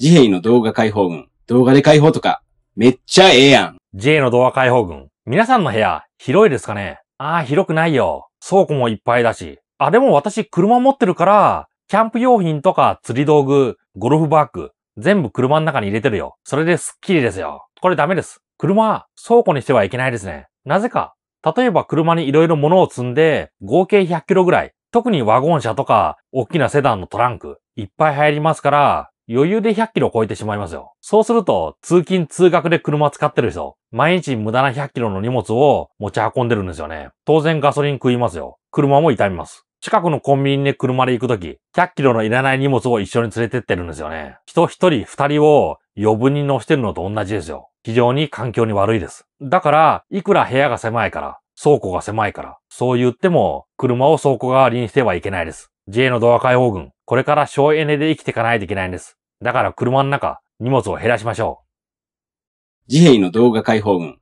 ジヘイの動画解放軍。動画で解放とか、めっちゃええやん。ジヘイの動画解放軍。皆さんの部屋、広いですかねああ、広くないよ。倉庫もいっぱいだし。あ、でも私車持ってるから、キャンプ用品とか釣り道具、ゴルフバッグ、全部車の中に入れてるよ。それですっきりですよ。これダメです。車、倉庫にしてはいけないですね。なぜか、例えば車に色々物を積んで、合計100キロぐらい、特にワゴン車とか、大きなセダンのトランク、いっぱい入りますから、余裕で100キロ超えてしまいますよ。そうすると、通勤通学で車使ってる人、毎日無駄な100キロの荷物を持ち運んでるんですよね。当然ガソリン食いますよ。車も痛みます。近くのコンビニで車で行くとき、100キロのいらない荷物を一緒に連れてってるんですよね。人一人二人を余分に乗してるのと同じですよ。非常に環境に悪いです。だから、いくら部屋が狭いから、倉庫が狭いから、そう言っても、車を倉庫代わりにしてはいけないです。J のドア解放軍、これから省エネで生きていかないといけないんです。だから車の中、荷物を減らしましょう。自閉の動画解放軍。